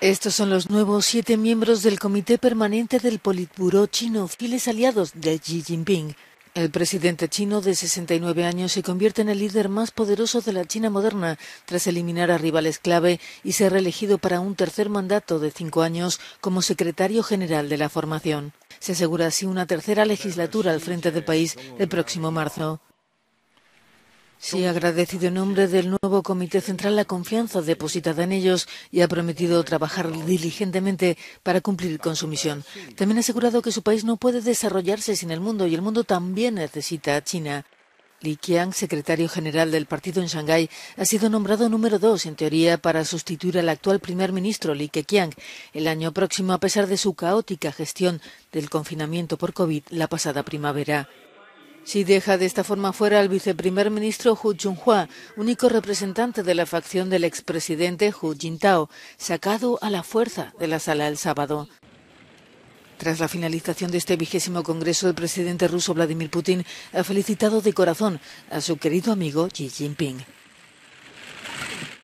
Estos son los nuevos siete miembros del Comité Permanente del Politburó chino, fieles aliados de Xi Jinping. El presidente chino de 69 años se convierte en el líder más poderoso de la China moderna tras eliminar a rivales clave y ser reelegido para un tercer mandato de cinco años como secretario general de la formación. Se asegura así una tercera legislatura al frente del país el próximo marzo. Sí, ha agradecido en nombre del nuevo Comité Central la confianza depositada en ellos y ha prometido trabajar diligentemente para cumplir con su misión. También ha asegurado que su país no puede desarrollarse sin el mundo y el mundo también necesita a China. Li Qiang, secretario general del partido en Shanghái, ha sido nombrado número dos, en teoría, para sustituir al actual primer ministro Li Keqiang el año próximo, a pesar de su caótica gestión del confinamiento por COVID la pasada primavera si deja de esta forma fuera al viceprimer ministro Hu Junhua, único representante de la facción del expresidente Hu Jintao, sacado a la fuerza de la sala el sábado. Tras la finalización de este vigésimo congreso, el presidente ruso Vladimir Putin ha felicitado de corazón a su querido amigo Xi Jinping.